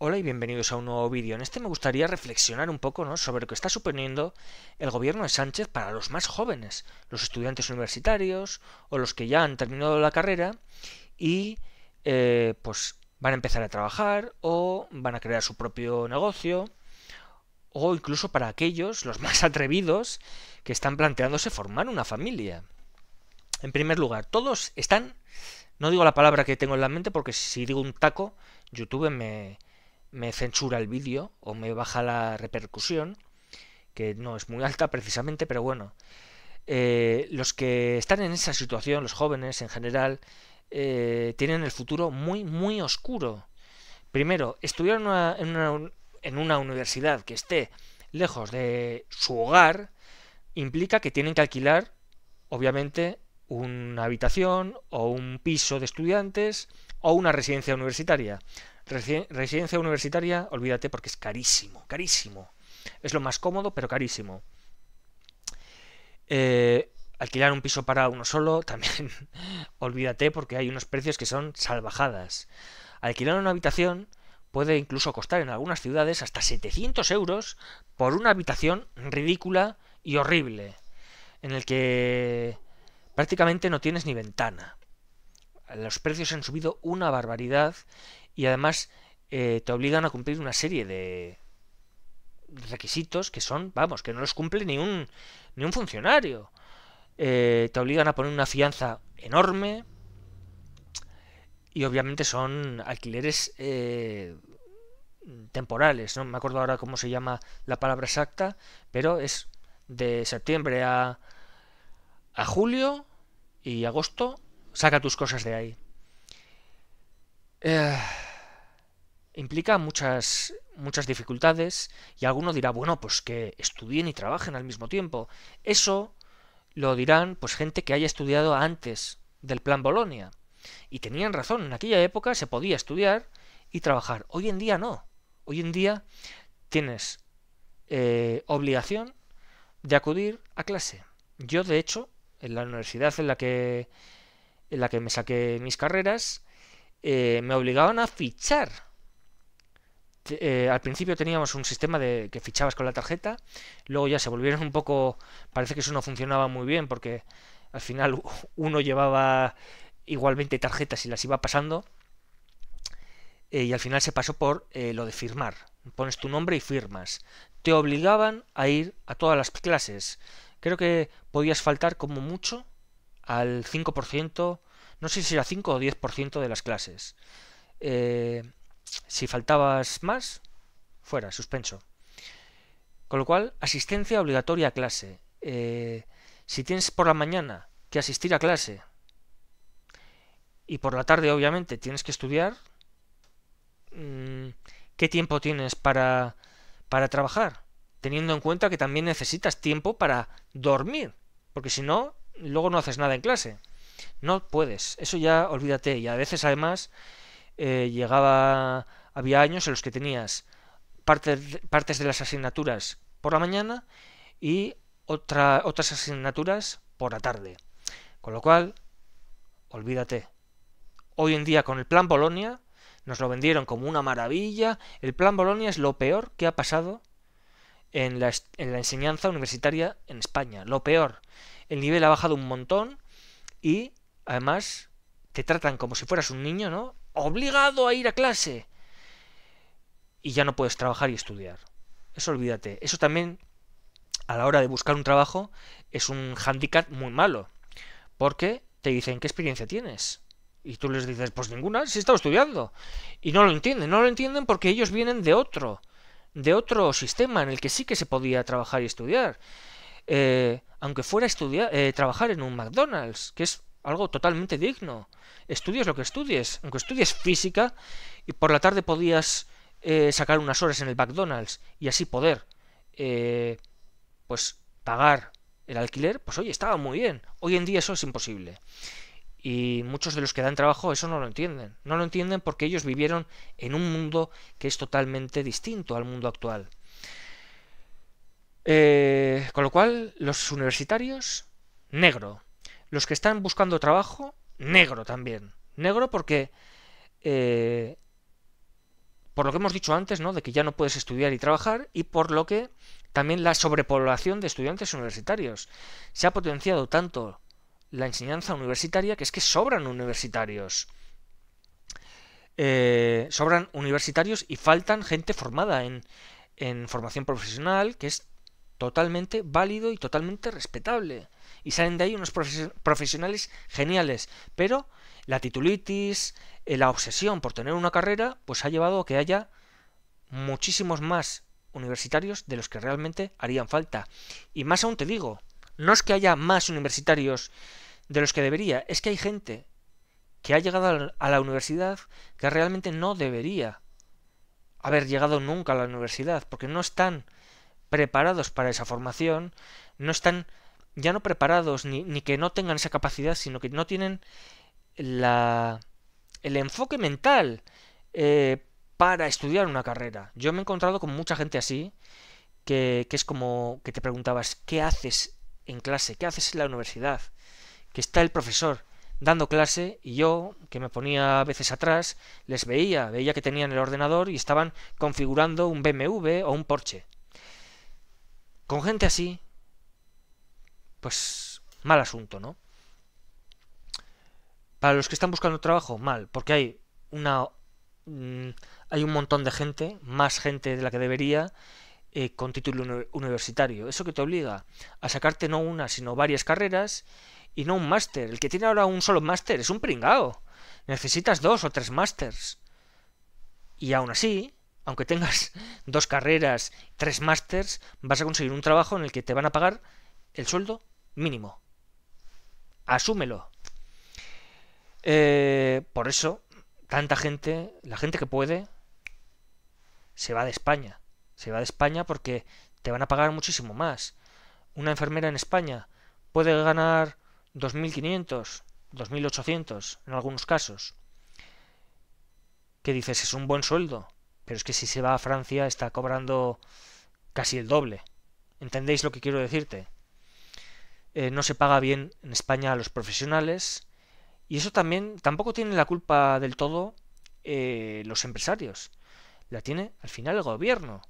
Hola y bienvenidos a un nuevo vídeo. En este me gustaría reflexionar un poco sobre lo que está suponiendo el gobierno de Sánchez para los más jóvenes, los estudiantes universitarios o los que ya han terminado la carrera y eh, pues van a empezar a trabajar o van a crear su propio negocio o incluso para aquellos, los más atrevidos, que están planteándose formar una familia. En primer lugar, todos están... No digo la palabra que tengo en la mente porque si digo un taco, YouTube me, me censura el vídeo o me baja la repercusión, que no es muy alta precisamente, pero bueno. Eh, los que están en esa situación, los jóvenes en general, eh, tienen el futuro muy, muy oscuro. Primero, estudiar en, una, en una universidad que esté lejos de su hogar implica que tienen que alquilar, obviamente, una habitación o un piso de estudiantes o una residencia universitaria. residencia universitaria, olvídate porque es carísimo, carísimo. Es lo más cómodo, pero carísimo. Eh, alquilar un piso para uno solo, también olvídate porque hay unos precios que son salvajadas. Alquilar una habitación puede incluso costar en algunas ciudades hasta 700 euros por una habitación ridícula y horrible, en el que prácticamente no tienes ni ventana. Los precios han subido una barbaridad y además eh, te obligan a cumplir una serie de requisitos que son, vamos, que no los cumple ni un, ni un funcionario. Eh, te obligan a poner una fianza enorme y obviamente son alquileres eh, temporales. No me acuerdo ahora cómo se llama la palabra exacta, pero es de septiembre a a julio y agosto, saca tus cosas de ahí. Eh, implica muchas, muchas dificultades y alguno dirá, bueno, pues que estudien y trabajen al mismo tiempo. Eso lo dirán pues gente que haya estudiado antes del plan Bolonia. Y tenían razón, en aquella época se podía estudiar y trabajar. Hoy en día no. Hoy en día tienes eh, obligación de acudir a clase. Yo, de hecho, en la universidad en la que, en la que me saqué mis carreras, eh, me obligaban a fichar. Eh, al principio teníamos un sistema de que fichabas con la tarjeta, luego ya se volvieron un poco, parece que eso no funcionaba muy bien porque al final uno llevaba igualmente tarjetas y las iba pasando eh, y al final se pasó por lo de firmar, pones tu nombre y firmas. Te obligaban a ir a todas las clases, creo que podías faltar como mucho al 5%, no sé si era 5 o 10% de las clases. Eh, si faltabas más, fuera, suspenso. Con lo cual, asistencia obligatoria a clase. Eh, si tienes por la mañana que asistir a clase y por la tarde, obviamente, tienes que estudiar, mm, ¿qué tiempo tienes para, para trabajar? teniendo en cuenta que también necesitas tiempo para dormir, porque si no, luego no haces nada en clase. No puedes, eso ya olvídate. Y a veces además eh, llegaba, había años en los que tenías partes de las asignaturas por la mañana y otra, otras asignaturas por la tarde. Con lo cual, olvídate. Hoy en día con el plan Bolonia nos lo vendieron como una maravilla. El plan Bolonia es lo peor que ha pasado en la, enseñanza universitaria en España. Lo peor, el nivel ha bajado un montón y además te tratan como si fueras un niño, ¿no? Obligado a ir a clase. Y ya no puedes trabajar y estudiar. Eso olvídate. Eso también a la hora de buscar un trabajo es un hándicap muy malo. Porque te dicen, ¿qué experiencia tienes? Y tú les dices, pues ninguna, si he estado estudiando. Y no lo entienden, no lo entienden porque ellos vienen de otro de otro sistema en el que sí que se podía trabajar y estudiar. Eh, aunque fuera estudiar, eh, trabajar en un McDonald's, que es algo totalmente digno. Estudies lo que estudies, aunque estudies física, y por la tarde podías eh, sacar unas horas en el McDonald's y así poder, pues, pagar el alquiler, pues oye, estaba muy bien. Hoy en día eso es imposible. Y muchos de los que dan trabajo eso no lo entienden. No lo entienden porque ellos vivieron en un mundo que es totalmente distinto al mundo actual. Eh, con lo cual, los universitarios, negro. Los que están buscando trabajo, negro también. Negro porque, eh, por lo que hemos dicho antes, ¿no? De que ya no puedes estudiar y trabajar y por lo que también la sobrepoblación de estudiantes universitarios. Se ha potenciado tanto la enseñanza universitaria, que es que sobran universitarios. Eh, sobran universitarios y faltan gente formada en, en formación profesional, que es totalmente válido y totalmente respetable. Y salen de ahí unos profesionales geniales. Pero la titulitis, eh, la obsesión por tener una carrera, pues ha llevado a que haya muchísimos más universitarios de los que realmente harían falta. Y más aún te digo, no es que haya más universitarios de los que debería, es que hay gente que ha llegado a la universidad que realmente no debería haber llegado nunca a la universidad, porque no están preparados para esa formación, no están ya no preparados ni, que no tengan esa capacidad, sino que no tienen la, el enfoque mental eh, para estudiar una carrera. Yo me he encontrado con mucha gente así, que, que es como que te preguntabas, ¿qué haces en clase? ¿Qué haces en la universidad? Que está el profesor dando clase y yo, que me ponía a veces atrás, les veía, veía que tenían el ordenador y estaban configurando un BMW o un Porsche. Con gente así, pues mal asunto, ¿no? Para los que están buscando trabajo, mal, porque hay una mm, hay un montón de gente, más gente de la que debería, eh, con título universitario. Eso que te obliga a sacarte no una, sino varias carreras y no un máster. El que tiene ahora un solo máster es un pringao. Necesitas dos o tres másters. Y aún así, aunque tengas dos carreras, tres másters, vas a conseguir un trabajo en el que te van a pagar el sueldo mínimo. Asúmelo. Eh, por eso, tanta gente, la gente que puede, se va de España se va de España porque te van a pagar muchísimo más. Una enfermera en España puede ganar 2.500, 2.800 en algunos casos. ¿Qué dices, es un buen sueldo, pero es que si se va a Francia está cobrando casi el doble. ¿Entendéis lo que quiero decirte? Eh, no se paga bien en España a los profesionales y eso también tampoco tiene la culpa del todo eh, los empresarios. La tiene al final el gobierno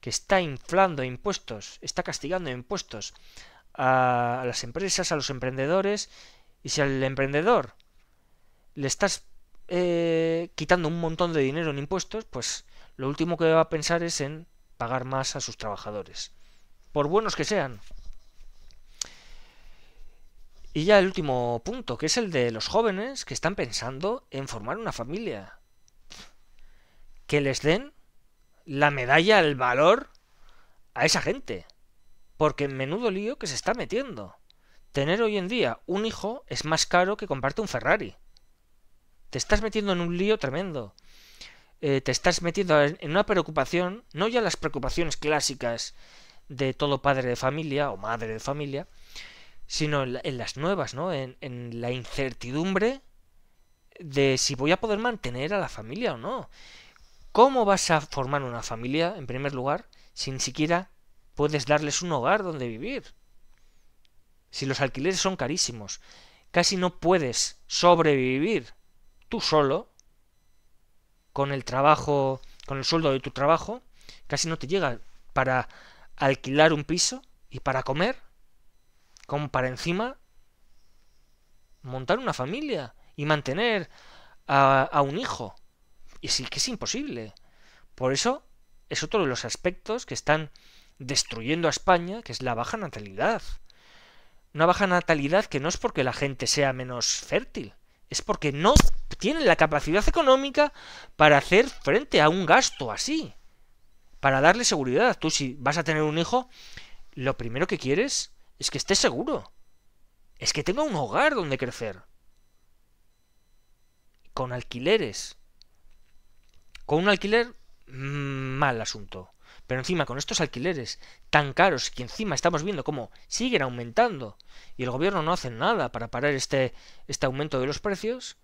que está inflando impuestos, está castigando impuestos a las empresas, a los emprendedores, y si al emprendedor le estás eh, quitando un montón de dinero en impuestos, pues lo último que va a pensar es en pagar más a sus trabajadores, por buenos que sean. Y ya el último punto, que es el de los jóvenes que están pensando en formar una familia. Que les den la medalla al valor a esa gente. Porque en menudo lío que se está metiendo. Tener hoy en día un hijo es más caro que comprarte un Ferrari. Te estás metiendo en un lío tremendo. Eh, te estás metiendo en una preocupación, no ya las preocupaciones clásicas de todo padre de familia o madre de familia, sino en, las nuevas, ¿no? En, en la incertidumbre de si voy a poder mantener a la familia o no. ¿Cómo vas a formar una familia, en primer lugar, si ni siquiera puedes darles un hogar donde vivir? Si los alquileres son carísimos, casi no puedes sobrevivir tú solo, con el trabajo, con el sueldo de tu trabajo, casi no te llega para alquilar un piso y para comer, como para encima montar una familia y mantener a un hijo y sí que es imposible. Por eso es otro de los aspectos que están destruyendo a España, que es la baja natalidad. Una baja natalidad que no es porque la gente sea menos fértil, es porque no tienen la capacidad económica para hacer frente a un gasto así, para darle seguridad. Tú si vas a tener un hijo, lo primero que quieres es que esté seguro, es que tenga un hogar donde crecer, con alquileres, con un alquiler, mm, mal asunto. Pero encima con estos alquileres tan caros que encima estamos viendo cómo siguen aumentando y el gobierno no hace nada para parar este, este aumento de los precios,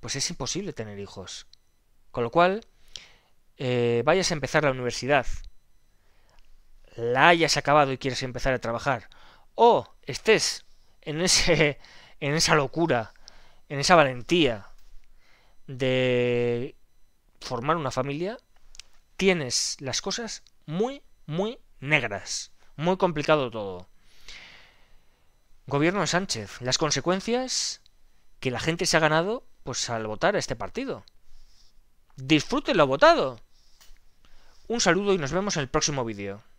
pues es imposible tener hijos. Con lo cual, eh, vayas a empezar la universidad, la hayas acabado y quieres empezar a trabajar, o estés en, ese, en esa locura, en esa valentía de formar una familia, tienes las cosas muy, muy negras. Muy complicado todo. Gobierno Sánchez. Las consecuencias que la gente se ha ganado pues al votar a este partido. Disfruten lo votado. Un saludo y nos vemos en el próximo vídeo.